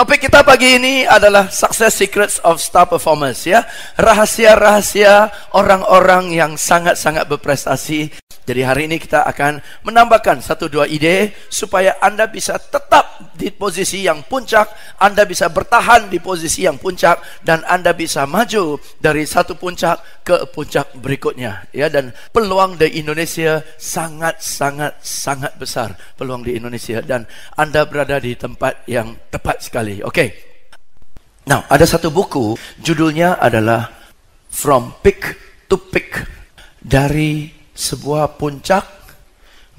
Topik kita pagi ini adalah Success Secrets of Star Performers ya. Rahasia-rahasia orang-orang yang sangat-sangat berprestasi jadi hari ini kita akan menambahkan satu dua ide supaya Anda bisa tetap di posisi yang puncak, Anda bisa bertahan di posisi yang puncak dan Anda bisa maju dari satu puncak ke puncak berikutnya ya dan peluang di Indonesia sangat sangat sangat besar peluang di Indonesia dan Anda berada di tempat yang tepat sekali. Oke. Okay. Nah, ada satu buku judulnya adalah From Peak to Peak dari sebuah puncak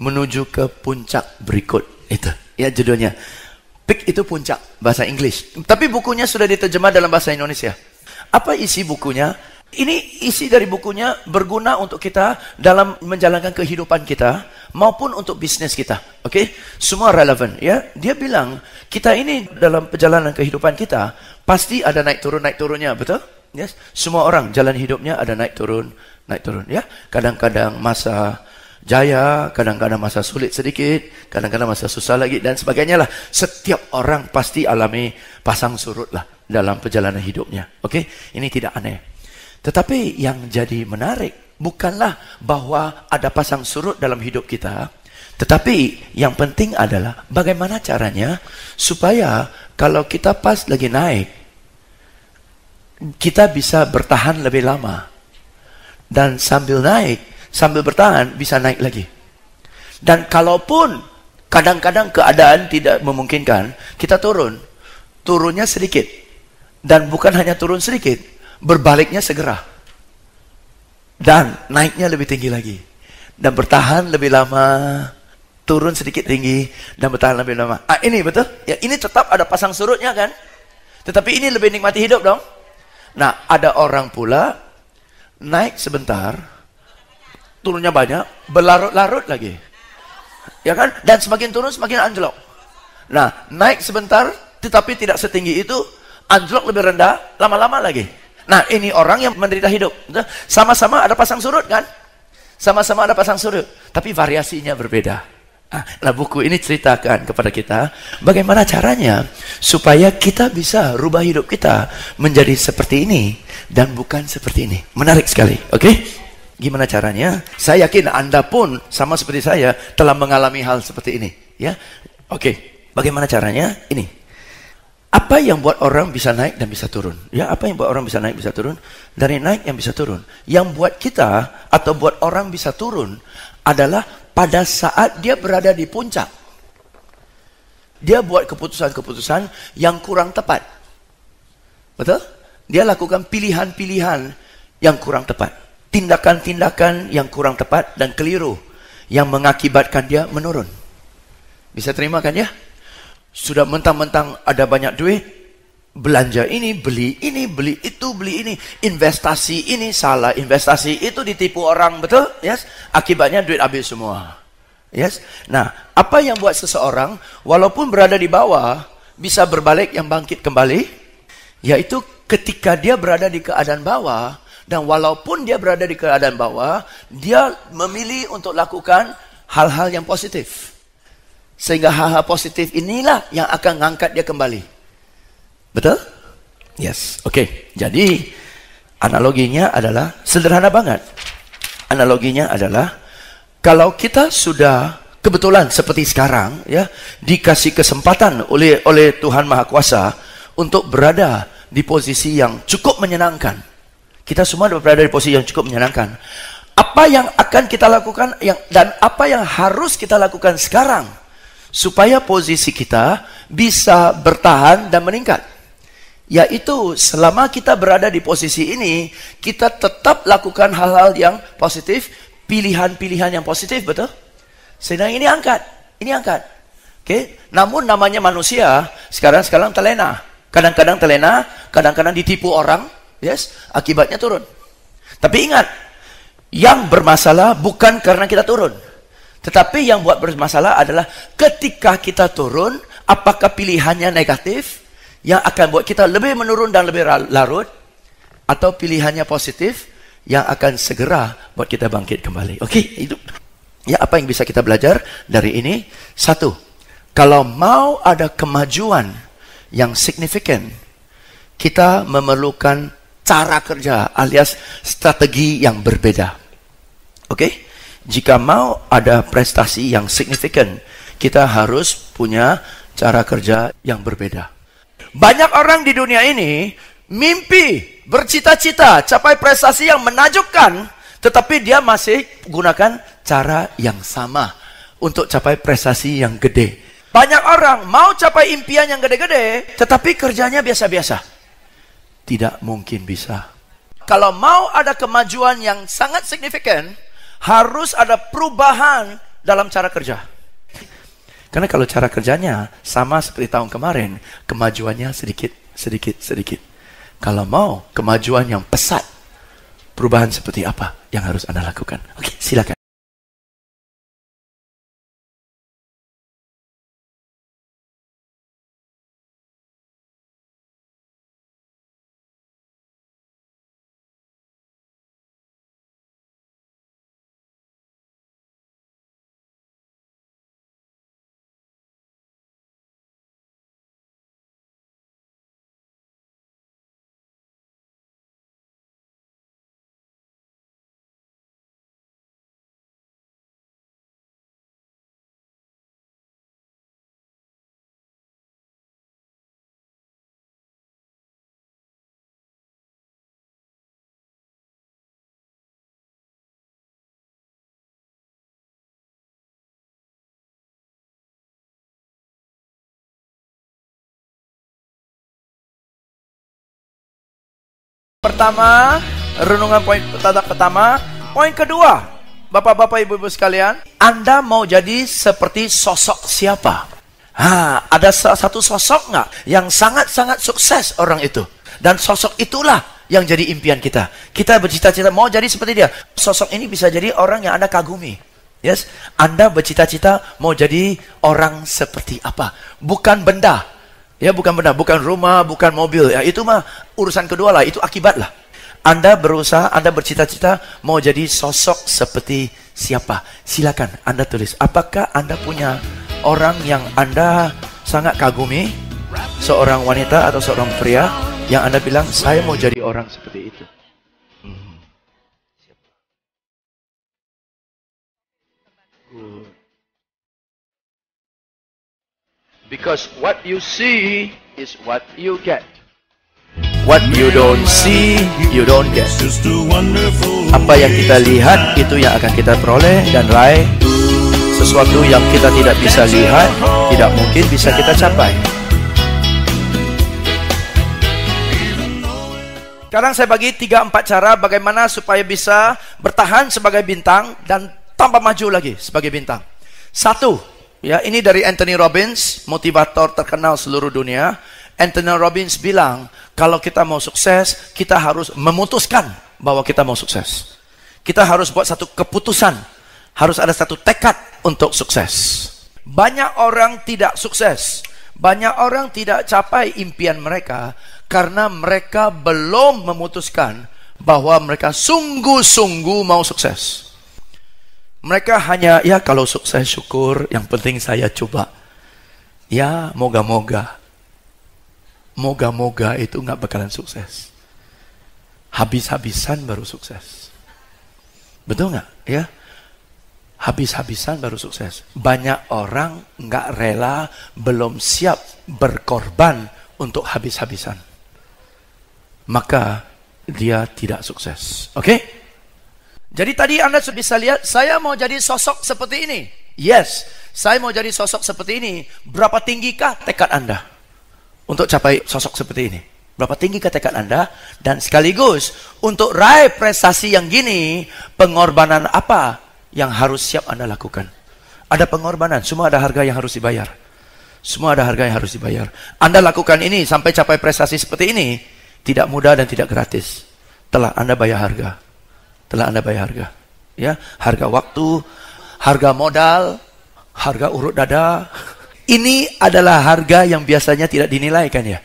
menuju ke puncak berikut. Itu ya judulnya. Peak itu puncak bahasa Inggris. Tapi bukunya sudah diterjemah dalam bahasa Indonesia. Apa isi bukunya? Ini isi dari bukunya berguna untuk kita dalam menjalankan kehidupan kita maupun untuk bisnis kita. Oke? Okay? Semua relevan ya. Dia bilang kita ini dalam perjalanan kehidupan kita pasti ada naik turun naik turunnya, betul? Yes. Semua orang jalan hidupnya ada naik turun, naik turun ya. Kadang-kadang masa jaya, kadang-kadang masa sulit sedikit, kadang-kadang masa susah lagi dan sebagainya lah. Setiap orang pasti alami pasang surut lah dalam perjalanan hidupnya. Oke? ini tidak aneh. Tetapi yang jadi menarik bukanlah bahwa ada pasang surut dalam hidup kita, tetapi yang penting adalah bagaimana caranya supaya kalau kita pas lagi naik, kita bisa bertahan lebih lama dan sambil naik, sambil bertahan bisa naik lagi. Dan kalaupun kadang-kadang keadaan tidak memungkinkan, kita turun. Turunnya sedikit. Dan bukan hanya turun sedikit, berbaliknya segera. Dan naiknya lebih tinggi lagi. Dan bertahan lebih lama, turun sedikit tinggi, dan bertahan lebih lama. Ah, ini betul? Ya, ini tetap ada pasang surutnya kan? Tetapi ini lebih nikmati hidup dong. Nah, ada orang pula naik sebentar, turunnya banyak, berlarut-larut lagi. Ya kan? Dan semakin turun semakin anjlok. Nah, naik sebentar tetapi tidak setinggi itu, anjlok lebih rendah, lama-lama lagi. Nah, ini orang yang menderita hidup. Sama-sama ada pasang surut kan? Sama-sama ada pasang surut, tapi variasinya berbeda. Nah, buku ini ceritakan kepada kita bagaimana caranya supaya kita bisa rubah hidup kita menjadi seperti ini dan bukan seperti ini. Menarik sekali, oke? Okay? Gimana caranya? Saya yakin Anda pun sama seperti saya telah mengalami hal seperti ini, ya. Oke, okay. bagaimana caranya? Ini. Apa yang buat orang bisa naik dan bisa turun? Ya, apa yang buat orang bisa naik bisa turun? Dari naik yang bisa turun. Yang buat kita atau buat orang bisa turun adalah pada saat dia berada di puncak. Dia buat keputusan-keputusan yang kurang tepat. Betul? Dia lakukan pilihan-pilihan yang kurang tepat. Tindakan-tindakan yang kurang tepat dan keliru yang mengakibatkan dia menurun. Bisa terima kan ya? Sudah mentang-mentang ada banyak duit, belanja ini, beli ini, beli itu, beli ini, investasi ini salah, investasi itu ditipu orang, betul? Yes. Akibatnya duit habis semua. Yes. Nah, apa yang buat seseorang walaupun berada di bawah bisa berbalik yang bangkit kembali? Yaitu ketika dia berada di keadaan bawah dan walaupun dia berada di keadaan bawah, dia memilih untuk lakukan hal-hal yang positif. Sehingga hal-hal positif inilah yang akan mengangkat dia kembali. Betul? Yes. Oke. Okay. Jadi analoginya adalah sederhana banget. Analoginya adalah kalau kita sudah kebetulan seperti sekarang ya dikasih kesempatan oleh oleh Tuhan Maha Kuasa untuk berada di posisi yang cukup menyenangkan. Kita semua berada di posisi yang cukup menyenangkan. Apa yang akan kita lakukan yang dan apa yang harus kita lakukan sekarang supaya posisi kita bisa bertahan dan meningkat? Yaitu selama kita berada di posisi ini, kita tetap lakukan hal-hal yang positif, pilihan-pilihan yang positif, betul? Sedang ini angkat, ini angkat. Oke, okay? namun namanya manusia sekarang-sekarang telena. Kadang-kadang telena, kadang-kadang ditipu orang, yes, akibatnya turun. Tapi ingat, yang bermasalah bukan karena kita turun. Tetapi yang buat bermasalah adalah ketika kita turun, apakah pilihannya negatif yang akan buat kita lebih menurun dan lebih larut atau pilihannya positif yang akan segera buat kita bangkit kembali. Okey, itu ya apa yang bisa kita belajar dari ini? Satu, kalau mau ada kemajuan yang signifikan, kita memerlukan cara kerja alias strategi yang berbeda. Okey? Jika mau ada prestasi yang signifikan, kita harus punya cara kerja yang berbeda. Banyak orang di dunia ini mimpi, bercita-cita, capai prestasi yang menakjubkan, tetapi dia masih gunakan cara yang sama untuk capai prestasi yang gede. Banyak orang mau capai impian yang gede-gede, tetapi kerjanya biasa-biasa. Tidak mungkin bisa. Kalau mau ada kemajuan yang sangat signifikan, harus ada perubahan dalam cara kerja. Karena kalau cara kerjanya sama seperti tahun kemarin, kemajuannya sedikit, sedikit, sedikit. Kalau mau kemajuan yang pesat, perubahan seperti apa yang harus Anda lakukan? Oke, silakan. Pertama, renungan poin tatap pertama. Poin kedua, Bapak-bapak, Ibu-ibu sekalian, Anda mau jadi seperti sosok siapa? Ha, ada salah satu sosok nggak yang sangat-sangat sukses orang itu? Dan sosok itulah yang jadi impian kita. Kita bercita-cita mau jadi seperti dia. Sosok ini bisa jadi orang yang Anda kagumi. Yes, Anda bercita-cita mau jadi orang seperti apa? Bukan benda, Ya bukan benda, bukan rumah, bukan mobil. Ya itu mah urusan kedua lah, itu akibat lah. Anda berusaha, Anda bercita-cita mau jadi sosok seperti siapa? Silakan Anda tulis. Apakah Anda punya orang yang Anda sangat kagumi? Seorang wanita atau seorang pria yang Anda bilang, saya mau jadi orang seperti itu. Because what you see is what you get. What you don't see, you don't get. Apa yang kita lihat itu yang akan kita peroleh dan raih. Sesuatu yang kita tidak bisa lihat, tidak mungkin bisa kita capai. Sekarang saya bagi tiga empat cara bagaimana supaya bisa bertahan sebagai bintang dan tambah maju lagi sebagai bintang. Satu, Ya, ini dari Anthony Robbins, motivator terkenal seluruh dunia. Anthony Robbins bilang, kalau kita mau sukses, kita harus memutuskan bahwa kita mau sukses. Kita harus buat satu keputusan, harus ada satu tekad untuk sukses. Banyak orang tidak sukses, banyak orang tidak capai impian mereka karena mereka belum memutuskan bahwa mereka sungguh-sungguh mau sukses. Mereka hanya, ya kalau sukses syukur, yang penting saya coba. Ya, moga-moga. Moga-moga itu nggak bakalan sukses. Habis-habisan baru sukses. Betul nggak? Ya, habis-habisan baru sukses. Banyak orang nggak rela, belum siap berkorban untuk habis-habisan. Maka dia tidak sukses. Oke? Okay? Jadi tadi Anda sudah bisa lihat, saya mau jadi sosok seperti ini. Yes, saya mau jadi sosok seperti ini. Berapa tinggikah tekad Anda untuk capai sosok seperti ini? Berapa tinggi tekad Anda? Dan sekaligus untuk raih prestasi yang gini, pengorbanan apa yang harus siap Anda lakukan? Ada pengorbanan, semua ada harga yang harus dibayar. Semua ada harga yang harus dibayar. Anda lakukan ini sampai capai prestasi seperti ini, tidak mudah dan tidak gratis. Telah Anda bayar harga telah Anda bayar harga. Ya, harga waktu, harga modal, harga urut dada. Ini adalah harga yang biasanya tidak dinilai, kan ya.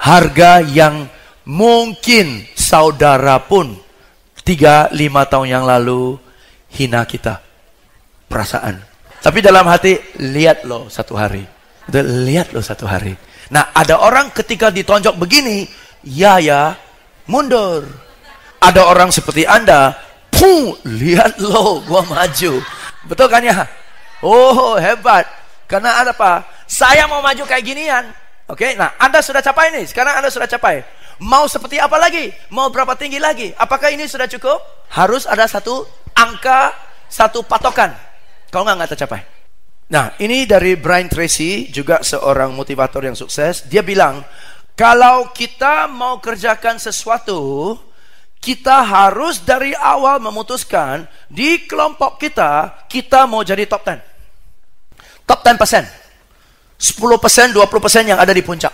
Harga yang mungkin saudara pun 3 5 tahun yang lalu hina kita. Perasaan. Tapi dalam hati lihat loh satu hari. Lihat loh satu hari. Nah, ada orang ketika ditonjok begini, ya ya, mundur. Ada orang seperti Anda Huh, lihat lo, gua maju. Betul kan ya? Oh, hebat. Karena ada apa? Saya mau maju kayak ginian. Oke, okay? nah Anda sudah capai nih. Sekarang Anda sudah capai. Mau seperti apa lagi? Mau berapa tinggi lagi? Apakah ini sudah cukup? Harus ada satu angka, satu patokan. Kalau nggak nggak tercapai. Nah, ini dari Brian Tracy, juga seorang motivator yang sukses. Dia bilang, kalau kita mau kerjakan sesuatu, kita harus dari awal memutuskan di kelompok kita, kita mau jadi top 10. Top 10 persen. 10 persen, 20 persen yang ada di puncak.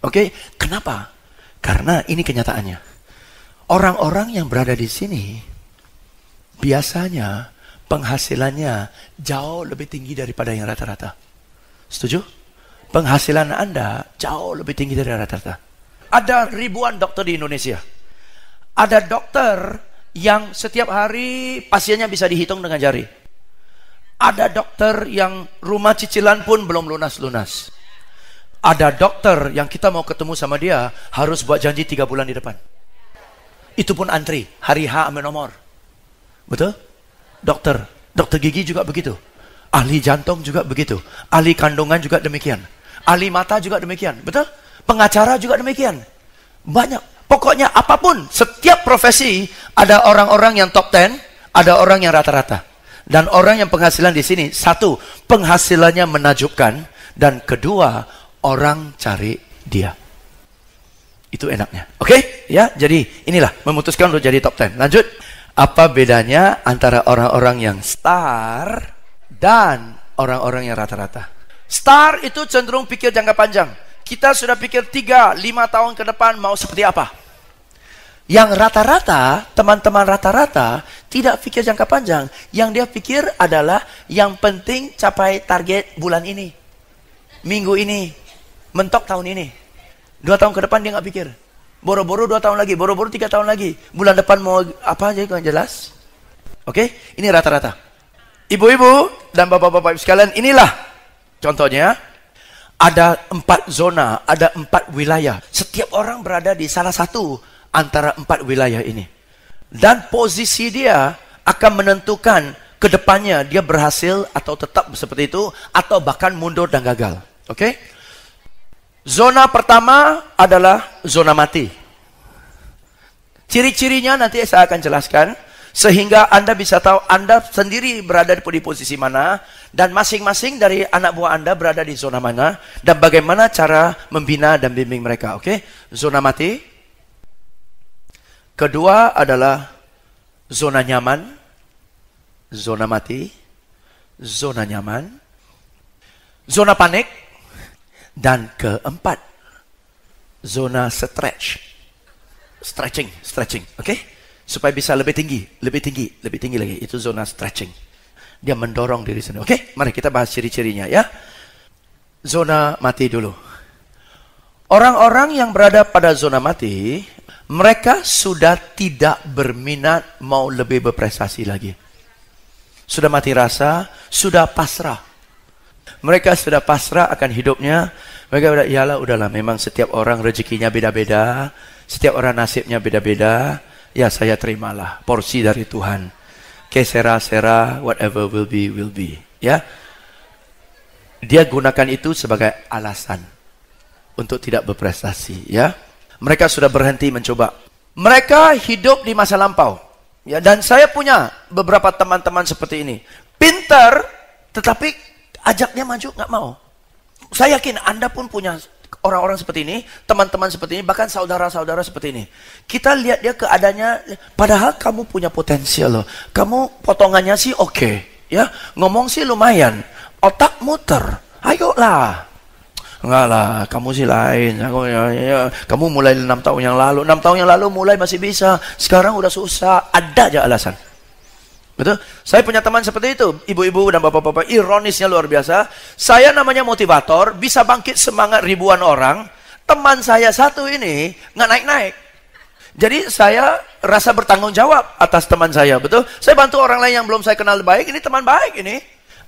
Oke, okay? kenapa? Karena ini kenyataannya. Orang-orang yang berada di sini, biasanya penghasilannya jauh lebih tinggi daripada yang rata-rata. Setuju? Penghasilan Anda jauh lebih tinggi dari rata-rata. Ada ribuan dokter di Indonesia ada dokter yang setiap hari pasiennya bisa dihitung dengan jari. Ada dokter yang rumah cicilan pun belum lunas-lunas. Ada dokter yang kita mau ketemu sama dia harus buat janji tiga bulan di depan. Itu pun antri, hari H amin nomor. Betul? Dokter, dokter gigi juga begitu. Ahli jantung juga begitu. Ahli kandungan juga demikian. Ahli mata juga demikian. Betul? Pengacara juga demikian. Banyak. Pokoknya apapun, setiap profesi ada orang-orang yang top 10, ada orang yang rata-rata. Dan orang yang penghasilan di sini, satu, penghasilannya menajubkan. Dan kedua, orang cari dia. Itu enaknya. Oke? Okay? Ya, jadi inilah memutuskan untuk jadi top 10. Lanjut. Apa bedanya antara orang-orang yang star dan orang-orang yang rata-rata? Star itu cenderung pikir jangka panjang. Kita sudah pikir 3, 5 tahun ke depan mau seperti apa. Yang rata-rata, teman-teman rata-rata tidak pikir jangka panjang. Yang dia pikir adalah yang penting capai target bulan ini. Minggu ini. Mentok tahun ini. Dua tahun ke depan dia nggak pikir. Boro-boro dua tahun lagi, boro-boro tiga tahun lagi. Bulan depan mau apa aja yang jelas. Oke, ini rata-rata. Ibu-ibu dan bapak-bapak sekalian, inilah contohnya. Ada empat zona, ada empat wilayah. Setiap orang berada di salah satu antara empat wilayah ini. Dan posisi dia akan menentukan ke depannya dia berhasil atau tetap seperti itu atau bahkan mundur dan gagal. Oke? Okay? Zona pertama adalah zona mati. Ciri-cirinya nanti saya akan jelaskan sehingga Anda bisa tahu Anda sendiri berada di posisi mana dan masing-masing dari anak buah Anda berada di zona mana dan bagaimana cara membina dan bimbing mereka, oke? Okay? Zona mati, Kedua adalah zona nyaman, zona mati, zona nyaman, zona panik, dan keempat, zona stretch. Stretching, stretching, oke? Okay? Supaya bisa lebih tinggi, lebih tinggi, lebih tinggi lagi. Itu zona stretching. Dia mendorong diri sendiri. Oke, okay? mari kita bahas ciri-cirinya ya. Zona mati dulu. Orang-orang yang berada pada zona mati mereka sudah tidak berminat mau lebih berprestasi lagi. Sudah mati rasa, sudah pasrah. Mereka sudah pasrah akan hidupnya. Mereka sudah, iyalah udahlah memang setiap orang rezekinya beda-beda. Setiap orang nasibnya beda-beda. Ya saya terimalah porsi dari Tuhan. sera, sera whatever will be will be. Ya. Dia gunakan itu sebagai alasan untuk tidak berprestasi, ya mereka sudah berhenti mencoba. Mereka hidup di masa lampau. Ya, dan saya punya beberapa teman-teman seperti ini. pinter, tetapi ajaknya maju nggak mau. Saya yakin Anda pun punya orang-orang seperti ini, teman-teman seperti ini, bahkan saudara-saudara seperti ini. Kita lihat dia keadaannya, padahal kamu punya potensial loh. Kamu potongannya sih oke, okay, ya ngomong sih lumayan, otak muter. Ayolah, enggak lah kamu sih lain aku ya, ya, ya. kamu mulai enam tahun yang lalu enam tahun yang lalu mulai masih bisa sekarang udah susah ada aja alasan betul saya punya teman seperti itu ibu-ibu dan bapak-bapak ironisnya luar biasa saya namanya motivator bisa bangkit semangat ribuan orang teman saya satu ini nggak naik-naik jadi saya rasa bertanggung jawab atas teman saya betul saya bantu orang lain yang belum saya kenal baik ini teman baik ini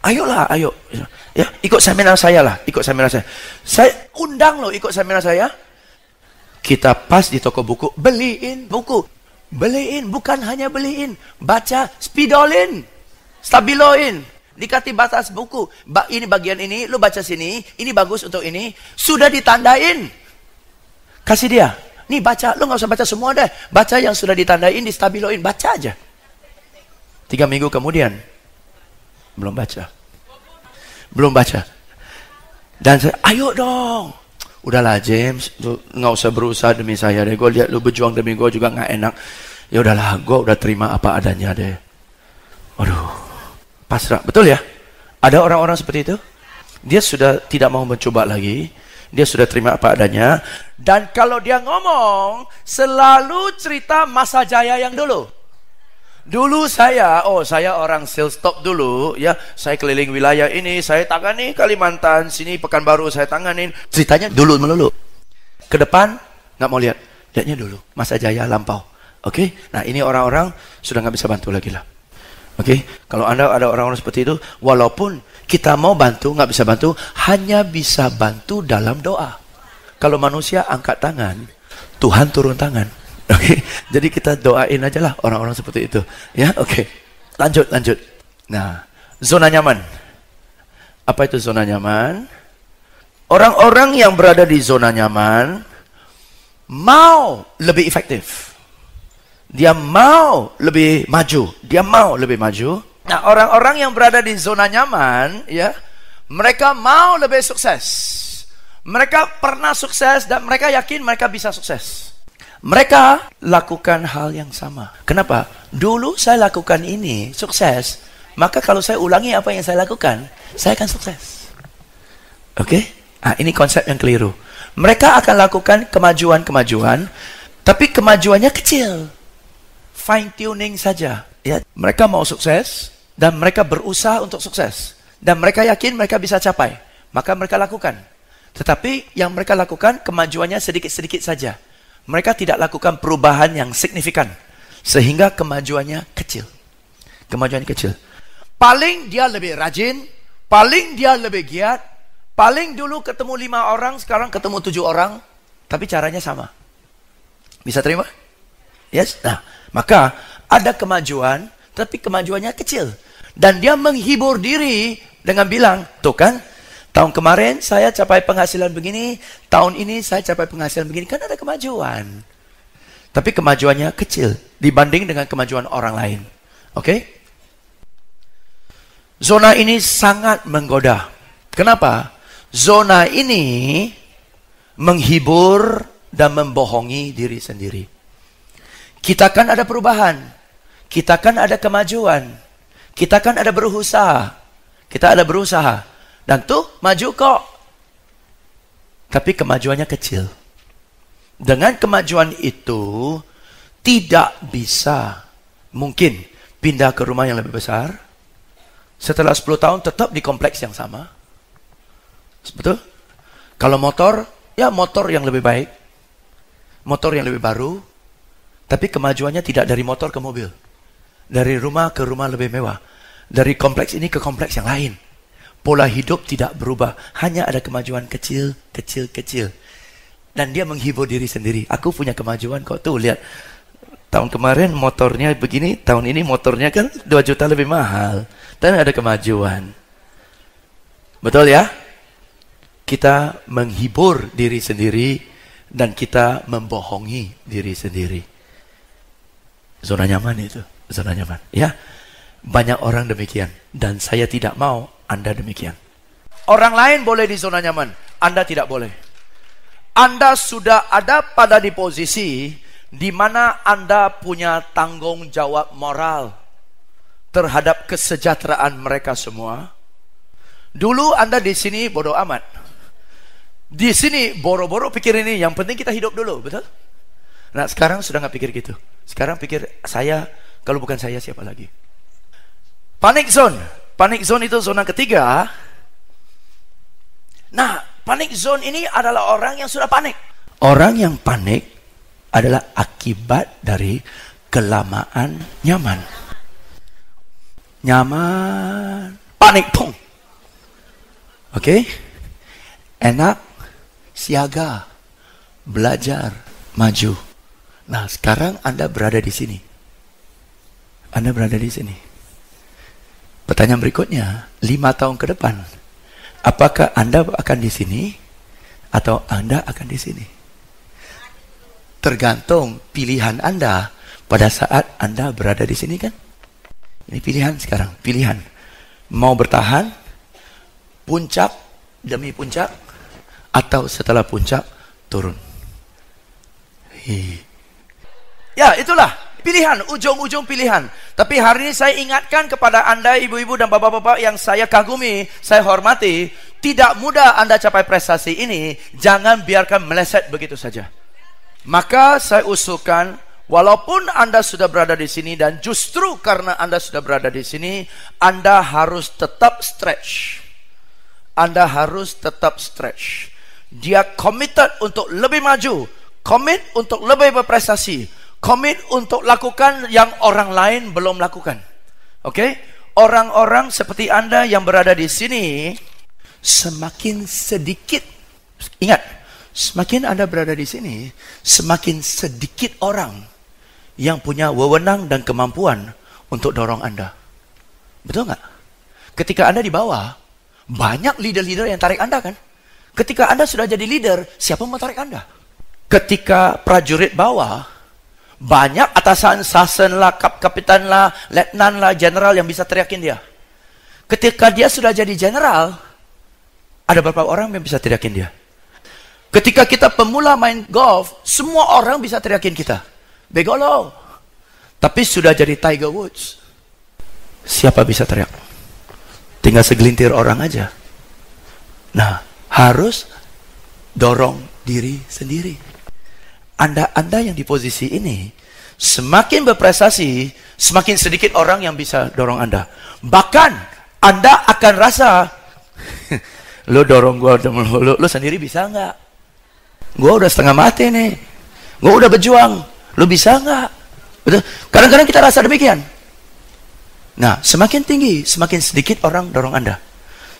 ayolah ayo Ya, ikut seminar saya lah, ikut seminar saya. Saya undang loh ikut seminar saya. Kita pas di toko buku, beliin buku. Beliin, bukan hanya beliin. Baca, spidolin, stabiloin. Dikati batas buku. Ba ini bagian ini, lu baca sini. Ini bagus untuk ini. Sudah ditandain. Kasih dia. Nih baca, lu gak usah baca semua deh. Baca yang sudah ditandain, distabiloin. Baca aja. Tiga minggu kemudian, belum baca. belum baca. Dan saya, ayo dong. Udahlah James, lu nggak usah berusaha demi saya deh. Gue lihat lu berjuang demi gue juga nggak enak. Ya udahlah, gue udah terima apa adanya deh. Aduh, pasrah. Betul ya? Ada orang-orang seperti itu? Dia sudah tidak mau mencoba lagi. Dia sudah terima apa adanya. Dan kalau dia ngomong, selalu cerita masa jaya yang dulu. Dulu saya, oh saya orang sales top dulu ya. Saya keliling wilayah ini, saya tangani Kalimantan, sini Pekanbaru saya tanganin. Ceritanya dulu melulu. Ke depan nggak mau lihat. Lihatnya dulu, masa jaya lampau. Oke, okay? nah ini orang-orang sudah nggak bisa bantu lagi lah. Oke, okay? kalau anda ada orang-orang seperti itu, walaupun kita mau bantu nggak bisa bantu, hanya bisa bantu dalam doa. Kalau manusia angkat tangan, Tuhan turun tangan. Oke, okay? jadi kita doain aja lah orang-orang seperti itu. Ya, oke. Okay. Lanjut, lanjut. Nah, zona nyaman. Apa itu zona nyaman? Orang-orang yang berada di zona nyaman mau lebih efektif. Dia mau lebih maju. Dia mau lebih maju. Nah, orang-orang yang berada di zona nyaman, ya, mereka mau lebih sukses. Mereka pernah sukses dan mereka yakin mereka bisa sukses. Mereka lakukan hal yang sama. Kenapa? Dulu saya lakukan ini, sukses. Maka kalau saya ulangi apa yang saya lakukan, saya akan sukses. Oke? Okay? Ah, ini konsep yang keliru. Mereka akan lakukan kemajuan-kemajuan, tapi kemajuannya kecil. Fine tuning saja. Ya, mereka mau sukses dan mereka berusaha untuk sukses dan mereka yakin mereka bisa capai. Maka mereka lakukan. Tetapi yang mereka lakukan kemajuannya sedikit-sedikit saja mereka tidak lakukan perubahan yang signifikan sehingga kemajuannya kecil. Kemajuan kecil. Paling dia lebih rajin, paling dia lebih giat, paling dulu ketemu lima orang, sekarang ketemu tujuh orang, tapi caranya sama. Bisa terima? Yes? Nah, maka ada kemajuan, tapi kemajuannya kecil. Dan dia menghibur diri dengan bilang, tuh kan, Tahun kemarin saya capai penghasilan begini, tahun ini saya capai penghasilan begini, kan ada kemajuan. Tapi kemajuannya kecil dibanding dengan kemajuan orang lain. Oke? Okay? Zona ini sangat menggoda. Kenapa? Zona ini menghibur dan membohongi diri sendiri. Kita kan ada perubahan, kita kan ada kemajuan, kita kan ada berusaha, kita ada berusaha. Dan tuh maju kok. Tapi kemajuannya kecil. Dengan kemajuan itu tidak bisa mungkin pindah ke rumah yang lebih besar. Setelah 10 tahun tetap di kompleks yang sama. Betul? Kalau motor, ya motor yang lebih baik. Motor yang lebih baru. Tapi kemajuannya tidak dari motor ke mobil. Dari rumah ke rumah lebih mewah. Dari kompleks ini ke kompleks yang lain. Pola hidup tidak berubah. Hanya ada kemajuan kecil, kecil, kecil. Dan dia menghibur diri sendiri. Aku punya kemajuan kok. Tuh lihat. Tahun kemarin motornya begini, tahun ini motornya kan 2 juta lebih mahal. Dan ada kemajuan. Betul ya? Kita menghibur diri sendiri dan kita membohongi diri sendiri. Zona nyaman itu, zona nyaman. Ya, banyak orang demikian. Dan saya tidak mau anda demikian. Orang lain boleh di zona nyaman, Anda tidak boleh. Anda sudah ada pada di posisi di mana Anda punya tanggung jawab moral terhadap kesejahteraan mereka semua. Dulu Anda di sini bodoh amat. Di sini boro-boro pikir ini, yang penting kita hidup dulu, betul? Nah sekarang sudah nggak pikir gitu. Sekarang pikir saya, kalau bukan saya siapa lagi? Panik zone, Panic zone itu zona ketiga. Nah, panic zone ini adalah orang yang sudah panik. Orang yang panik adalah akibat dari kelamaan nyaman. Nyaman, panik, pung. Oke? Okay? Enak, siaga, belajar, maju. Nah, sekarang Anda berada di sini. Anda berada di sini. Pertanyaan berikutnya, lima tahun ke depan, apakah Anda akan di sini atau Anda akan di sini? Tergantung pilihan Anda pada saat Anda berada di sini kan? Ini pilihan sekarang, pilihan. Mau bertahan, puncak demi puncak, atau setelah puncak turun. Hi. Ya, itulah Pilihan, ujung-ujung pilihan. Tapi hari ini saya ingatkan kepada Anda ibu-ibu dan bapak-bapak yang saya kagumi, saya hormati, tidak mudah Anda capai prestasi ini, jangan biarkan meleset begitu saja. Maka saya usulkan Walaupun Anda sudah berada di sini dan justru karena Anda sudah berada di sini, Anda harus tetap stretch. Anda harus tetap stretch. Dia committed untuk lebih maju, commit untuk lebih berprestasi, Komit untuk lakukan yang orang lain belum lakukan. Oke? Okay? Orang-orang seperti Anda yang berada di sini semakin sedikit. Ingat, semakin Anda berada di sini, semakin sedikit orang yang punya wewenang dan kemampuan untuk dorong Anda. Betul nggak? Ketika Anda di bawah, banyak leader-leader yang tarik Anda kan? Ketika Anda sudah jadi leader, siapa mau tarik Anda? Ketika prajurit bawah banyak atasan, sasen lah, kap kapitan lah, letnan lah, jenderal yang bisa teriakin dia. Ketika dia sudah jadi general, ada berapa orang yang bisa teriakin dia. Ketika kita pemula main golf, semua orang bisa teriakin kita. Bego lo. Tapi sudah jadi Tiger Woods. Siapa bisa teriak? Tinggal segelintir orang aja. Nah, harus dorong diri sendiri. Anda-anda yang di posisi ini, semakin berprestasi, semakin sedikit orang yang bisa dorong Anda. Bahkan Anda akan rasa, lo dorong gua, lo, lo sendiri bisa nggak? Gua udah setengah mati nih, gua udah berjuang, lo bisa nggak? Gitu. Kadang-kadang kita rasa demikian. Nah, semakin tinggi, semakin sedikit orang dorong Anda.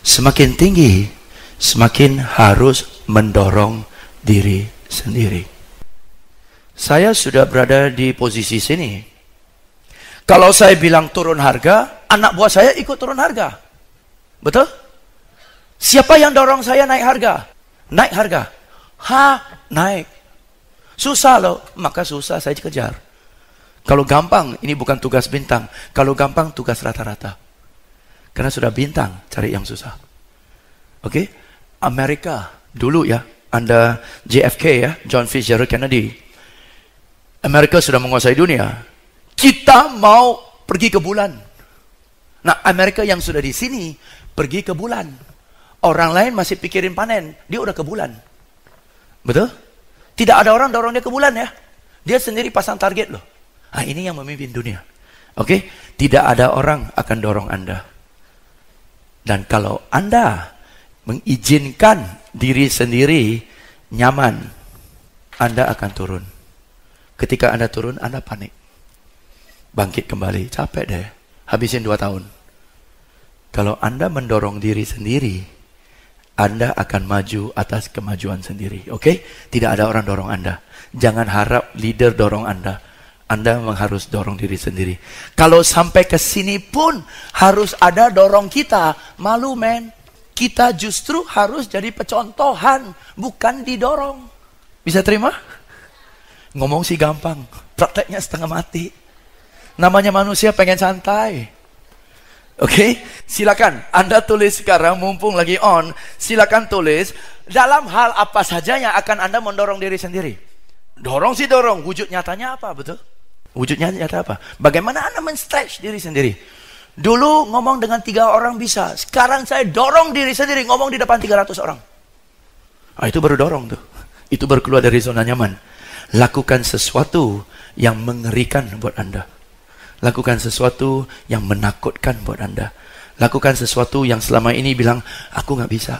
Semakin tinggi, semakin harus mendorong diri sendiri. Saya sudah berada di posisi sini. Kalau saya bilang turun harga, anak buah saya ikut turun harga. Betul? Siapa yang dorong saya naik harga? Naik harga. Ha, naik. Susah loh, maka susah saya kejar. Kalau gampang, ini bukan tugas bintang. Kalau gampang, tugas rata-rata. Karena sudah bintang, cari yang susah. Oke? Okay? Amerika, dulu ya, Anda JFK ya, John Fitzgerald Kennedy Amerika sudah menguasai dunia. Kita mau pergi ke bulan. Nah, Amerika yang sudah di sini pergi ke bulan. Orang lain masih pikirin panen, dia udah ke bulan. Betul? Tidak ada orang dorong dia ke bulan ya. Dia sendiri pasang target loh. Ah, ini yang memimpin dunia. Oke, okay? tidak ada orang akan dorong Anda. Dan kalau Anda mengizinkan diri sendiri nyaman, Anda akan turun. Ketika Anda turun, Anda panik. Bangkit kembali, capek deh. Habisin dua tahun. Kalau Anda mendorong diri sendiri, Anda akan maju atas kemajuan sendiri. Oke? Okay? Tidak ada orang dorong Anda. Jangan harap leader dorong Anda. Anda harus dorong diri sendiri. Kalau sampai ke sini pun harus ada dorong kita. Malu men. Kita justru harus jadi pecontohan, bukan didorong. Bisa terima? Ngomong sih gampang, prakteknya setengah mati. Namanya manusia pengen santai. Oke, okay? silakan Anda tulis sekarang mumpung lagi on, silakan tulis dalam hal apa saja yang akan Anda mendorong diri sendiri. Dorong sih dorong, wujud nyatanya apa betul? wujud nyata apa? Bagaimana Anda men diri sendiri? Dulu ngomong dengan tiga orang bisa, sekarang saya dorong diri sendiri ngomong di depan 300 orang. Ah, itu baru dorong tuh. Itu baru keluar dari zona nyaman. lakukan sesuatu yang mengerikan buat anda. Lakukan sesuatu yang menakutkan buat anda. Lakukan sesuatu yang selama ini bilang, aku tidak bisa.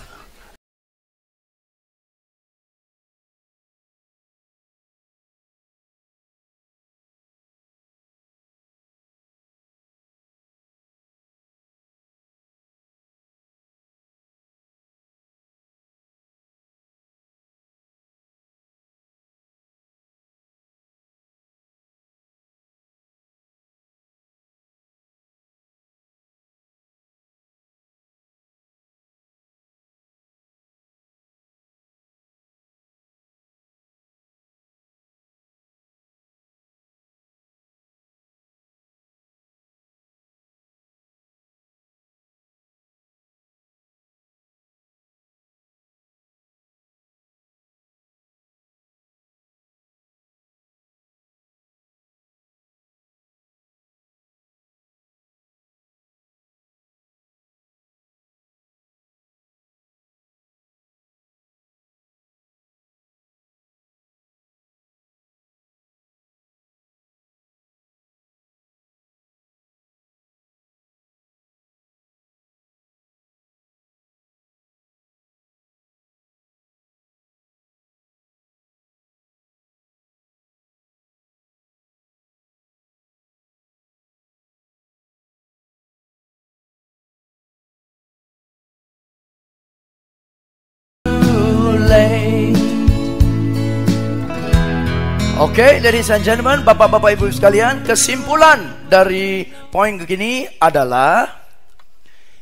Oke, okay, ladies and gentlemen, bapak-bapak ibu sekalian, kesimpulan dari poin begini adalah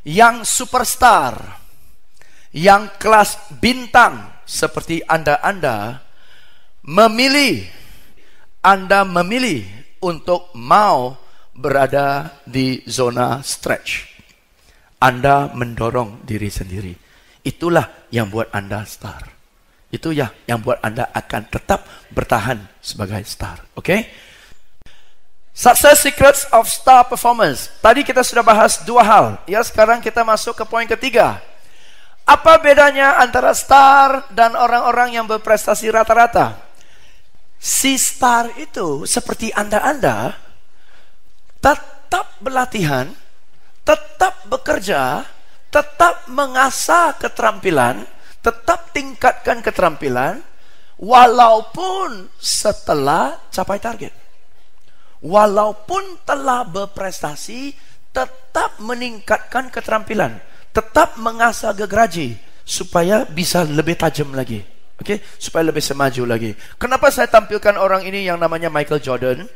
yang superstar, yang kelas bintang seperti anda-anda memilih, anda memilih untuk mau berada di zona stretch. Anda mendorong diri sendiri. Itulah yang buat Anda star. Itu ya yang buat Anda akan tetap bertahan sebagai star. Oke? Okay? Success Secrets of Star Performance. Tadi kita sudah bahas dua hal. Ya, sekarang kita masuk ke poin ketiga. Apa bedanya antara star dan orang-orang yang berprestasi rata-rata? Si star itu seperti Anda-Anda tetap berlatihan, tetap bekerja, tetap mengasah keterampilan, Tetap tingkatkan keterampilan walaupun setelah capai target. Walaupun telah berprestasi, tetap meningkatkan keterampilan, tetap mengasah gegraji supaya bisa lebih tajam lagi. Oke, okay? supaya lebih semaju lagi. Kenapa saya tampilkan orang ini yang namanya Michael Jordan?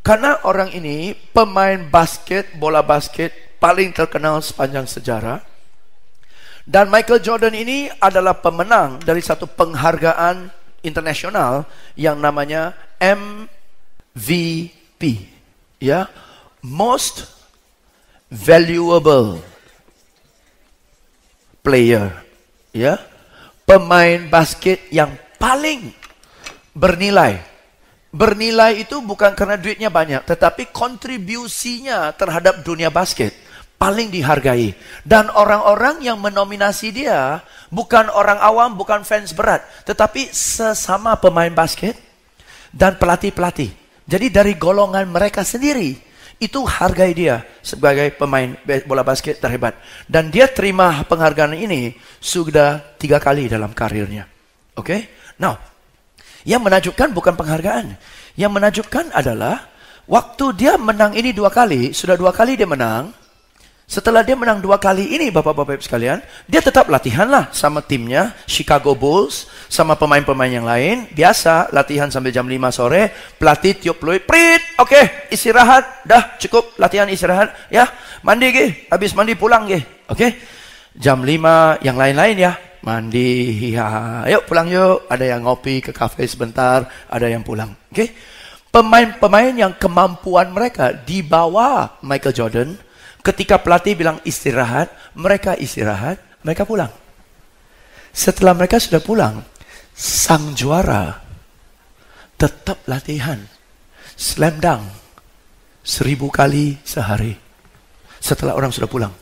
Karena orang ini pemain basket, bola basket paling terkenal sepanjang sejarah. Dan Michael Jordan ini adalah pemenang dari satu penghargaan internasional yang namanya MVP, ya, Most Valuable Player, ya, pemain basket yang paling bernilai. Bernilai itu bukan karena duitnya banyak, tetapi kontribusinya terhadap dunia basket paling dihargai. Dan orang-orang yang menominasi dia bukan orang awam, bukan fans berat, tetapi sesama pemain basket dan pelatih-pelatih. Jadi dari golongan mereka sendiri itu hargai dia sebagai pemain bola basket terhebat. Dan dia terima penghargaan ini sudah tiga kali dalam karirnya. Oke? Okay? Now, yang menakjubkan bukan penghargaan. Yang menakjubkan adalah waktu dia menang ini dua kali, sudah dua kali dia menang, setelah dia menang dua kali ini, bapak-bapak sekalian, dia tetap latihanlah sama timnya, Chicago Bulls, sama pemain-pemain yang lain. Biasa latihan sampai jam 5 sore, pelatih tiup peluit, prit, oke, okay, istirahat, dah cukup latihan istirahat, ya, mandi gih, habis mandi pulang gih, oke. Okay? Jam 5 yang lain-lain ya, mandi, ya, yuk pulang yuk, ada yang ngopi ke kafe sebentar, ada yang pulang, oke. Okay? Pemain-pemain yang kemampuan mereka di bawah Michael Jordan, Ketika pelatih bilang istirahat, mereka istirahat, mereka pulang. Setelah mereka sudah pulang, sang juara tetap latihan. Slam dunk seribu kali sehari. Setelah orang sudah pulang.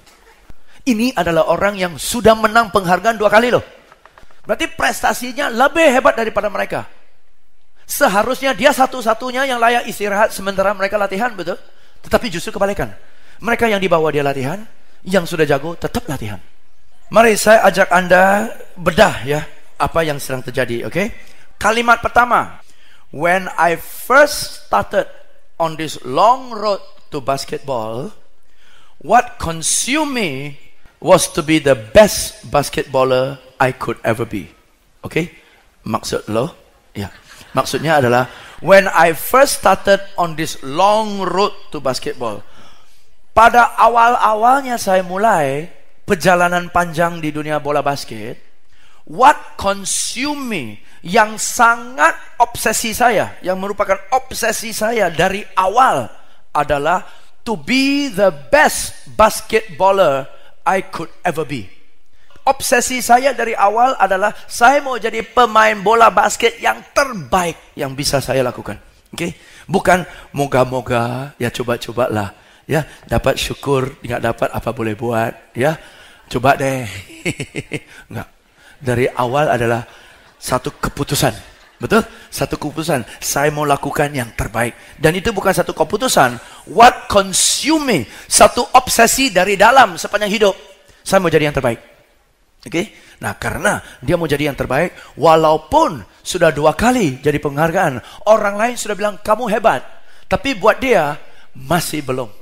Ini adalah orang yang sudah menang penghargaan dua kali loh. Berarti prestasinya lebih hebat daripada mereka. Seharusnya dia satu-satunya yang layak istirahat sementara mereka latihan, betul? Tetapi justru kebalikan. Mereka yang dibawa dia latihan, yang sudah jago tetap latihan. Mari saya ajak Anda bedah ya apa yang sedang terjadi, oke? Okay? Kalimat pertama, when I first started on this long road to basketball, what consumed me was to be the best basketballer I could ever be. Oke? Okay? Maksud lo? Ya. Yeah. Maksudnya adalah when I first started on this long road to basketball pada awal-awalnya saya mulai perjalanan panjang di dunia bola basket, what consume me yang sangat obsesi saya, yang merupakan obsesi saya dari awal adalah to be the best basketballer I could ever be. Obsesi saya dari awal adalah saya mau jadi pemain bola basket yang terbaik yang bisa saya lakukan. Oke, okay? bukan moga-moga ya coba-cobalah ya dapat syukur nggak dapat apa boleh buat ya coba deh nggak dari awal adalah satu keputusan betul satu keputusan saya mau lakukan yang terbaik dan itu bukan satu keputusan what consuming satu obsesi dari dalam sepanjang hidup saya mau jadi yang terbaik oke okay? nah karena dia mau jadi yang terbaik walaupun sudah dua kali jadi penghargaan orang lain sudah bilang kamu hebat tapi buat dia masih belum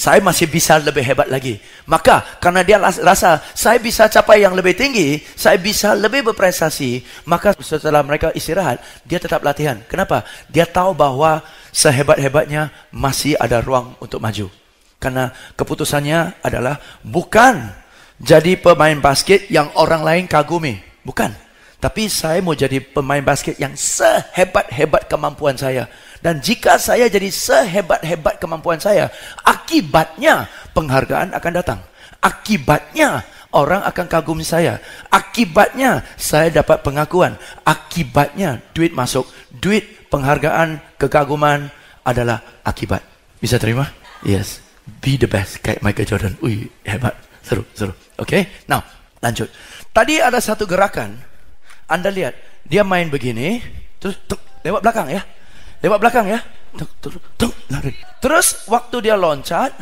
saya masih bisa lebih hebat lagi. Maka, karena dia rasa saya bisa capai yang lebih tinggi, saya bisa lebih berprestasi, maka setelah mereka istirahat, dia tetap latihan. Kenapa? Dia tahu bahwa sehebat-hebatnya masih ada ruang untuk maju. Karena keputusannya adalah bukan jadi pemain basket yang orang lain kagumi. Bukan. Tapi saya mau jadi pemain basket yang sehebat-hebat kemampuan saya. Dan jika saya jadi sehebat-hebat kemampuan saya, akibatnya penghargaan akan datang. Akibatnya orang akan kagum saya. Akibatnya saya dapat pengakuan. Akibatnya duit masuk. Duit, penghargaan, kekaguman adalah akibat. Bisa terima? Yes. Be the best kayak Michael Jordan. Ui, hebat. Seru, seru. Oke. Okay? Now, lanjut. Tadi ada satu gerakan. Anda lihat, dia main begini, terus tuk, lewat belakang ya lewat belakang ya lari. terus waktu dia loncat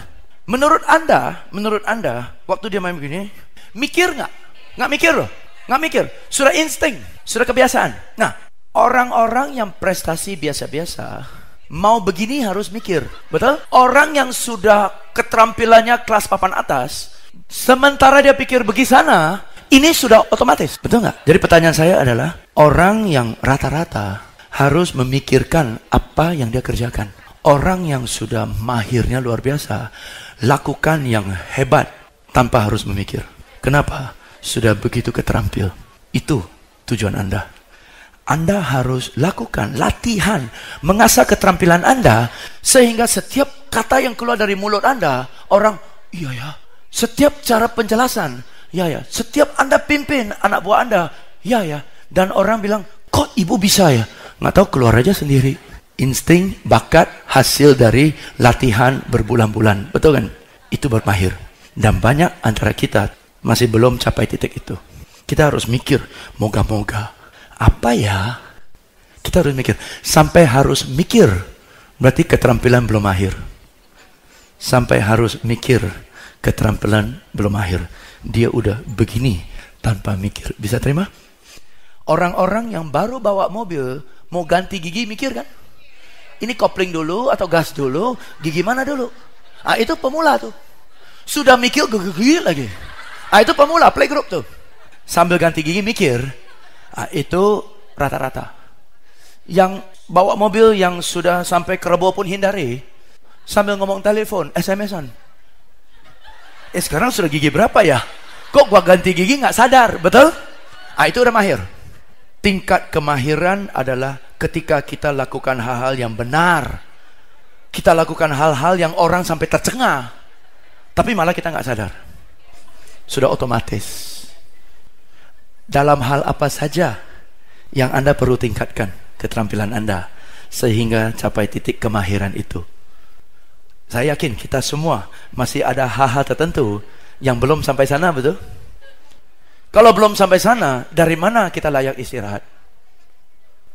menurut anda menurut anda waktu dia main begini mikir nggak nggak mikir loh nggak mikir sudah insting sudah kebiasaan nah orang-orang yang prestasi biasa-biasa mau begini harus mikir betul orang yang sudah keterampilannya kelas papan atas sementara dia pikir begi sana ini sudah otomatis betul nggak jadi pertanyaan saya adalah orang yang rata-rata harus memikirkan apa yang dia kerjakan. Orang yang sudah mahirnya luar biasa, lakukan yang hebat tanpa harus memikir. Kenapa? Sudah begitu keterampil. Itu tujuan Anda. Anda harus lakukan latihan, mengasah keterampilan Anda sehingga setiap kata yang keluar dari mulut Anda, orang, iya ya. Setiap cara penjelasan, iya ya. Setiap Anda pimpin anak buah Anda, iya ya. Dan orang bilang, kok ibu bisa ya? nggak tahu keluar aja sendiri insting bakat hasil dari latihan berbulan-bulan betul kan itu bermahir dan banyak antara kita masih belum capai titik itu kita harus mikir moga-moga apa ya kita harus mikir sampai harus mikir berarti keterampilan belum mahir sampai harus mikir keterampilan belum mahir dia udah begini tanpa mikir bisa terima orang-orang yang baru bawa mobil Mau ganti gigi mikir kan? Ini kopling dulu atau gas dulu? Gigi mana dulu? Ah itu pemula tuh. Sudah mikir gigi lagi. Ah itu pemula playgroup tuh. Sambil ganti gigi mikir. Ah itu rata-rata. Yang bawa mobil yang sudah sampai Kerbau pun hindari. Sambil ngomong telepon, SMS-an. Eh sekarang sudah gigi berapa ya? Kok gua ganti gigi nggak sadar, betul? Ah itu udah mahir. Tingkat kemahiran adalah ketika kita lakukan hal-hal yang benar. Kita lakukan hal-hal yang orang sampai tercengang. Tapi malah kita nggak sadar. Sudah otomatis. Dalam hal apa saja yang Anda perlu tingkatkan keterampilan Anda sehingga capai titik kemahiran itu. Saya yakin kita semua masih ada hal-hal tertentu yang belum sampai sana, betul? Kalau belum sampai sana, dari mana kita layak istirahat?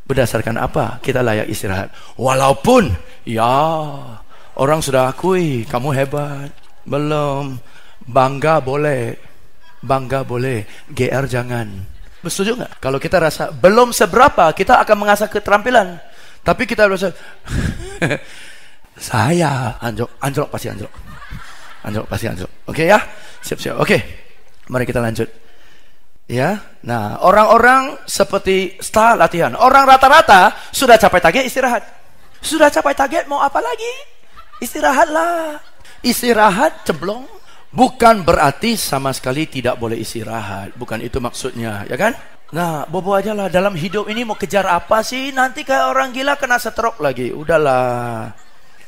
Berdasarkan apa kita layak istirahat? Walaupun, ya, orang sudah akui, kamu hebat. Belum. Bangga boleh. Bangga boleh. GR jangan. Setuju nggak? Kalau kita rasa belum seberapa, kita akan mengasah keterampilan. Tapi kita rasa, saya anjo, anjlok pasti anjlok. Anjlok pasti anjlok. Oke okay, ya? Siap-siap. Oke. Okay. Mari kita lanjut. Ya, nah orang-orang seperti setelah latihan, orang rata-rata sudah capai target istirahat. Sudah capai target mau apa lagi? Istirahatlah. Istirahat ceblong. Bukan berarti sama sekali tidak boleh istirahat. Bukan itu maksudnya, ya kan? Nah, bobo aja lah dalam hidup ini mau kejar apa sih? Nanti kayak orang gila kena stroke lagi. Udahlah.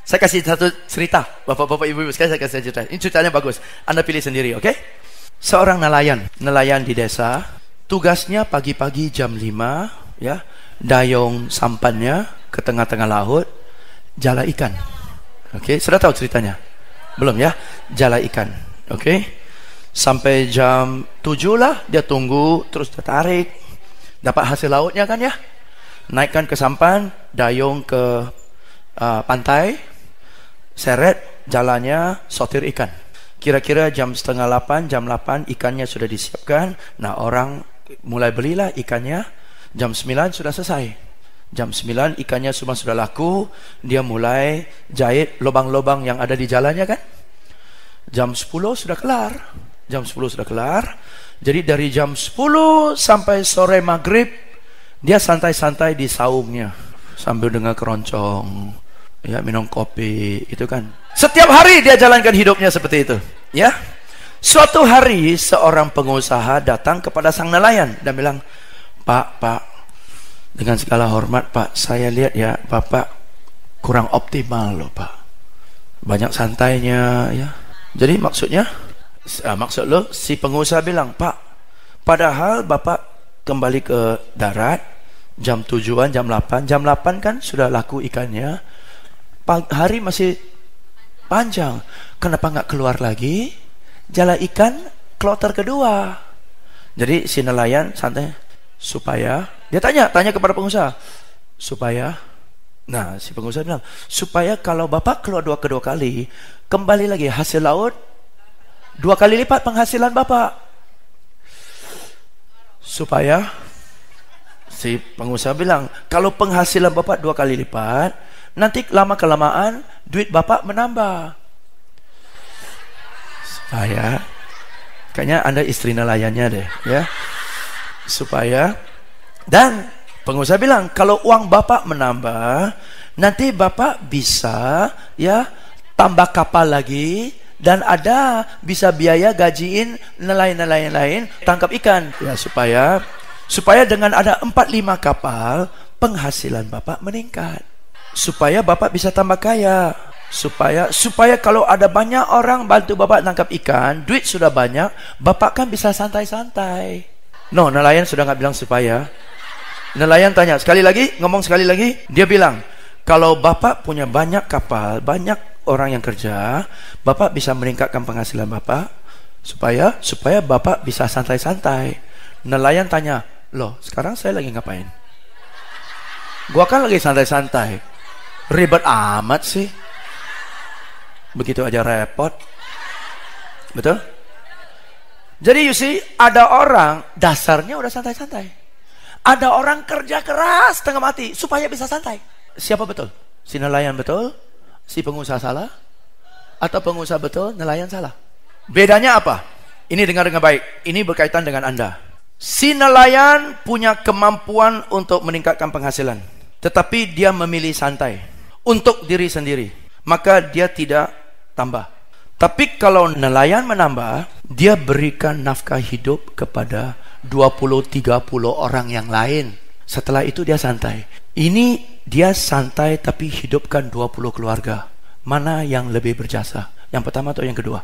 Saya kasih satu cerita, bapak-bapak ibu-ibu saya kasih cerita. Ini ceritanya bagus. Anda pilih sendiri, oke? Okay? Seorang nelayan, nelayan di desa, tugasnya pagi-pagi jam 5 ya, dayung sampannya ke tengah-tengah laut, jala ikan. Oke, okay? sudah tahu ceritanya? Belum ya? Jala ikan. Oke. Okay? Sampai jam 7 lah dia tunggu, terus dia tarik. Dapat hasil lautnya kan ya? Naikkan ke sampan, dayung ke uh, pantai, seret jalannya sotir ikan. Kira-kira jam setengah delapan, jam delapan ikannya sudah disiapkan. Nah orang mulai belilah ikannya. Jam sembilan sudah selesai. Jam sembilan ikannya semua sudah laku. Dia mulai jahit lubang-lubang yang ada di jalannya kan. Jam sepuluh sudah kelar. Jam sepuluh sudah kelar. Jadi dari jam sepuluh sampai sore maghrib. Dia santai-santai di saungnya. Sambil dengar keroncong ya minum kopi itu kan setiap hari dia jalankan hidupnya seperti itu ya suatu hari seorang pengusaha datang kepada sang nelayan dan bilang pak pak dengan segala hormat pak saya lihat ya bapak kurang optimal loh pak banyak santainya ya jadi maksudnya eh, maksud lo si pengusaha bilang pak padahal bapak kembali ke darat jam tujuan jam 8 jam 8 kan sudah laku ikannya hari masih panjang. Kenapa nggak keluar lagi? Jala ikan kloter kedua. Jadi si nelayan santai supaya dia tanya, tanya kepada pengusaha supaya nah si pengusaha bilang supaya kalau bapak keluar dua kedua kali kembali lagi hasil laut dua kali lipat penghasilan bapak supaya si pengusaha bilang kalau penghasilan bapak dua kali lipat Nanti lama-kelamaan duit bapak menambah. Supaya, kayaknya anda istri nelayannya deh ya. Supaya, dan pengusaha bilang kalau uang bapak menambah, nanti bapak bisa ya tambah kapal lagi, dan ada bisa biaya gajiin nelayan-nelayan lain tangkap ikan ya supaya supaya dengan ada 4 5 kapal penghasilan Bapak meningkat supaya bapak bisa tambah kaya supaya supaya kalau ada banyak orang bantu bapak nangkap ikan duit sudah banyak bapak kan bisa santai-santai no nelayan sudah nggak bilang supaya nelayan tanya sekali lagi ngomong sekali lagi dia bilang kalau bapak punya banyak kapal banyak orang yang kerja bapak bisa meningkatkan penghasilan bapak supaya supaya bapak bisa santai-santai nelayan tanya loh sekarang saya lagi ngapain gua kan lagi santai-santai Ribet amat sih. Begitu aja repot. Betul? Jadi you see, ada orang dasarnya udah santai-santai. Ada orang kerja keras tengah mati supaya bisa santai. Siapa betul? Si nelayan betul? Si pengusaha salah? Atau pengusaha betul, nelayan salah? Bedanya apa? Ini dengar dengan baik. Ini berkaitan dengan Anda. Si nelayan punya kemampuan untuk meningkatkan penghasilan. Tetapi dia memilih santai untuk diri sendiri, maka dia tidak tambah. Tapi kalau nelayan menambah, dia berikan nafkah hidup kepada 20-30 orang yang lain. Setelah itu dia santai. Ini dia santai tapi hidupkan 20 keluarga. Mana yang lebih berjasa? Yang pertama atau yang kedua?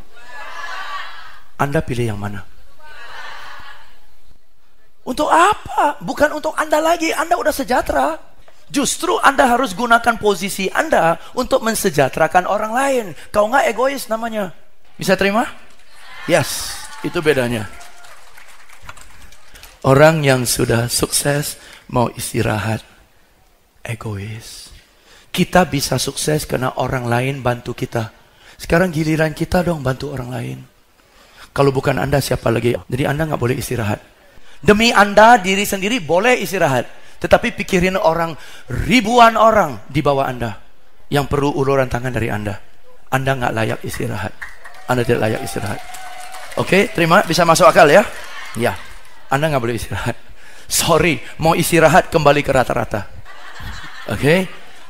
Anda pilih yang mana? Untuk apa? Bukan untuk Anda lagi, Anda udah sejahtera. Justru Anda harus gunakan posisi Anda untuk mensejahterakan orang lain. Kau nggak egois namanya. Bisa terima? Yes, itu bedanya. Orang yang sudah sukses mau istirahat. Egois. Kita bisa sukses karena orang lain bantu kita. Sekarang giliran kita dong bantu orang lain. Kalau bukan Anda siapa lagi? Jadi Anda nggak boleh istirahat. Demi Anda diri sendiri boleh istirahat. Tetapi pikirin orang, ribuan orang di bawah Anda yang perlu uluran tangan dari Anda. Anda nggak layak istirahat. Anda tidak layak istirahat. Oke, okay, terima. Bisa masuk akal ya? Ya. Anda nggak boleh istirahat. Sorry, mau istirahat kembali ke rata-rata. Oke, okay?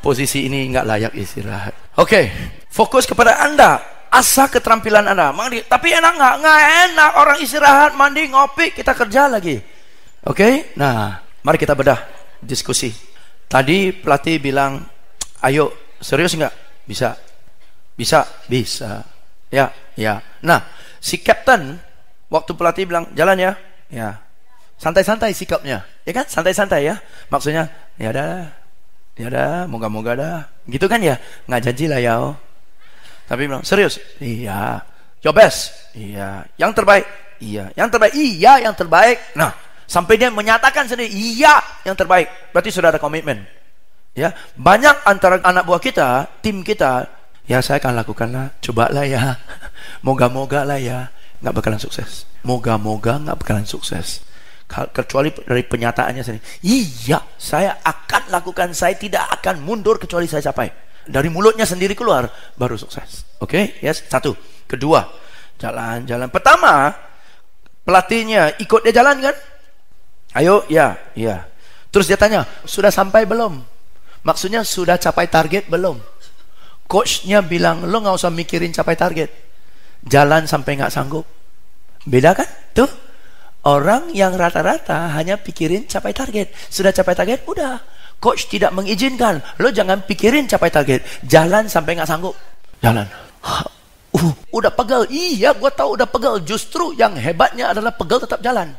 posisi ini nggak layak istirahat. Oke, okay. fokus kepada Anda. Asa keterampilan Anda. Mandi. Tapi enak nggak? Nggak enak. Orang istirahat, mandi, ngopi, kita kerja lagi. Oke, okay? nah, mari kita bedah diskusi. Tadi pelatih bilang, ayo serius nggak? Bisa, bisa, bisa. Ya, ya. Nah, si kapten waktu pelatih bilang jalan ya, ya. Santai-santai sikapnya, ya kan? Santai-santai ya. Maksudnya, ya ada ya ada moga-moga ada Gitu kan ya? Nggak janji lah ya. Oh. Tapi bilang serius, iya. Your best, iya. Yang terbaik, iya. Yang terbaik, iya. Yang terbaik. Nah, Sampai dia menyatakan sendiri, iya yang terbaik. Berarti sudah ada komitmen. Ya, banyak antara anak buah kita, tim kita, ya saya akan lakukanlah, cobalah ya. Moga-moga lah ya, nggak bakalan sukses. Moga-moga nggak bakalan sukses kecuali dari penyataannya sendiri. Iya, saya akan lakukan, saya tidak akan mundur kecuali saya capai. Dari mulutnya sendiri keluar baru sukses. Oke, okay? yes. Satu, kedua, jalan-jalan. Pertama, pelatihnya ikut dia jalan kan? Ayo, ya, ya. Terus dia tanya, sudah sampai belum? Maksudnya sudah capai target belum? Coachnya bilang, lo nggak usah mikirin capai target. Jalan sampai nggak sanggup. Beda kan? Tuh. Orang yang rata-rata hanya pikirin capai target. Sudah capai target, udah. Coach tidak mengizinkan. Lo jangan pikirin capai target. Jalan sampai nggak sanggup. Jalan. Uh, udah pegel, Iya, gue tahu udah pegel Justru yang hebatnya adalah pegel tetap jalan.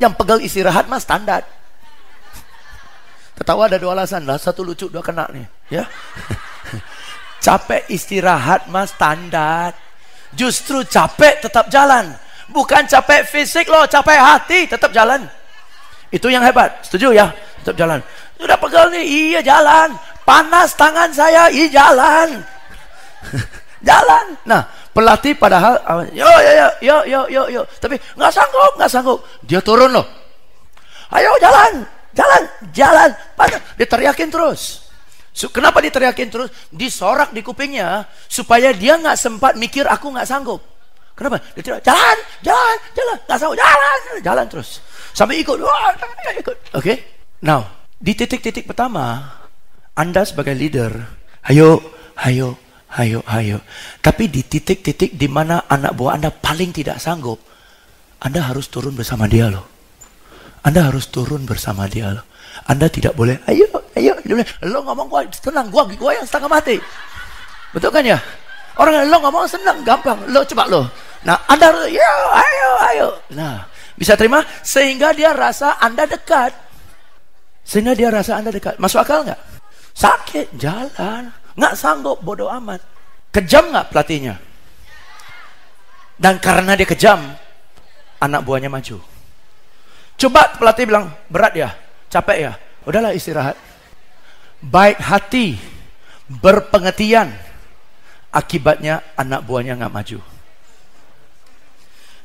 Yang pegel istirahat mah standar. Ketawa ada dua alasan lah. Satu lucu, dua kena nih. Ya. capek istirahat mah standar. Justru capek tetap jalan. Bukan capek fisik loh, capek hati tetap jalan. Itu yang hebat. Setuju ya? Tetap jalan. Sudah pegel nih, iya jalan. Panas tangan saya, iya jalan. jalan. Nah, pelatih padahal ah, yo yo yo yo yo yo, yo. tapi nggak sanggup, nggak sanggup. Dia turun loh. Ayo jalan, jalan, jalan. Padahal diteriakin terus. kenapa diteriakin terus? Disorak di kupingnya supaya dia nggak sempat mikir aku nggak sanggup. Kenapa? Diteriak, jalan, jalan, jalan, nggak sanggup, jalan, jalan terus. Sampai ikut, Wah, ikut. Oke? Okay? Now, di titik-titik pertama, Anda sebagai leader, ayo, ayo, ayo ayo Tapi di titik-titik di mana anak buah Anda paling tidak sanggup, Anda harus turun bersama dia loh. Anda harus turun bersama dia loh. Anda tidak boleh, ayo, ayo, lo ngomong gua tenang, gua gua yang setengah mati. Betul kan ya? Orang lo ngomong senang, gampang. Lo coba lo. Nah, Anda harus, ayo ayo, ayo. Nah, bisa terima sehingga dia rasa Anda dekat. Sehingga dia rasa Anda dekat. Masuk akal nggak? Sakit, jalan. Nggak sanggup, bodoh amat. Kejam nggak pelatihnya? Dan karena dia kejam, anak buahnya maju. Coba pelatih bilang, berat ya, capek ya, udahlah istirahat. Baik hati, berpengertian, akibatnya anak buahnya nggak maju.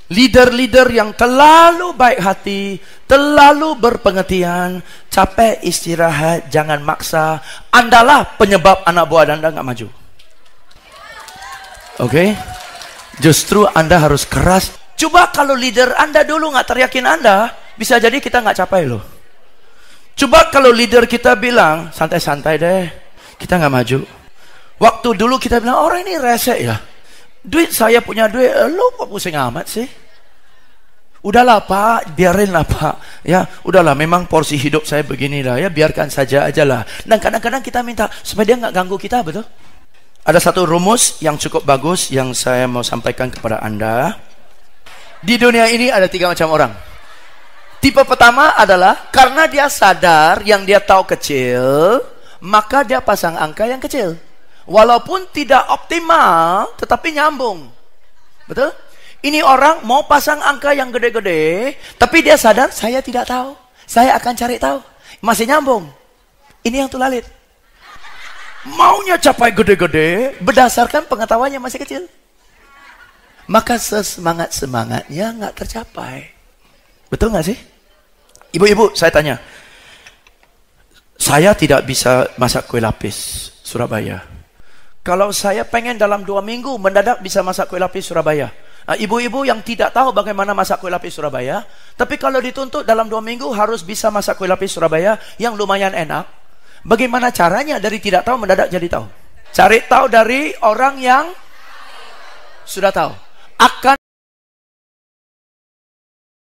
Leader-leader yang terlalu baik hati, terlalu berpengertian, capek istirahat, jangan maksa. Andalah penyebab anak buah anda nggak maju. Oke? Okay? Justru anda harus keras. Coba kalau leader anda dulu nggak teriakin anda, bisa jadi kita nggak capai loh. Coba kalau leader kita bilang, santai-santai deh, kita nggak maju. Waktu dulu kita bilang, oh, orang ini rese ya duit saya punya duit eh, lo kok pusing amat sih udahlah pak biarinlah pak ya udahlah memang porsi hidup saya beginilah ya biarkan saja aja lah dan kadang-kadang kita minta supaya dia nggak ganggu kita betul ada satu rumus yang cukup bagus yang saya mau sampaikan kepada anda di dunia ini ada tiga macam orang tipe pertama adalah karena dia sadar yang dia tahu kecil maka dia pasang angka yang kecil Walaupun tidak optimal, tetapi nyambung. Betul? Ini orang mau pasang angka yang gede-gede, tapi dia sadar saya tidak tahu. Saya akan cari tahu. Masih nyambung. Ini yang tulalit. Maunya capai gede-gede berdasarkan pengetahuannya masih kecil. Maka sesemangat-semangatnya nggak tercapai. Betul nggak sih? Ibu-ibu, saya tanya. Saya tidak bisa masak kue lapis Surabaya. Kalau saya pengen dalam dua minggu mendadak bisa masak kue lapis Surabaya. Nah, ibu-ibu nah, yang tidak tahu bagaimana masak kue lapis Surabaya, tapi kalau dituntut dalam dua minggu harus bisa masak kue lapis Surabaya yang lumayan enak. Bagaimana caranya dari tidak tahu mendadak jadi tahu? Cari tahu dari orang yang sudah tahu. Akan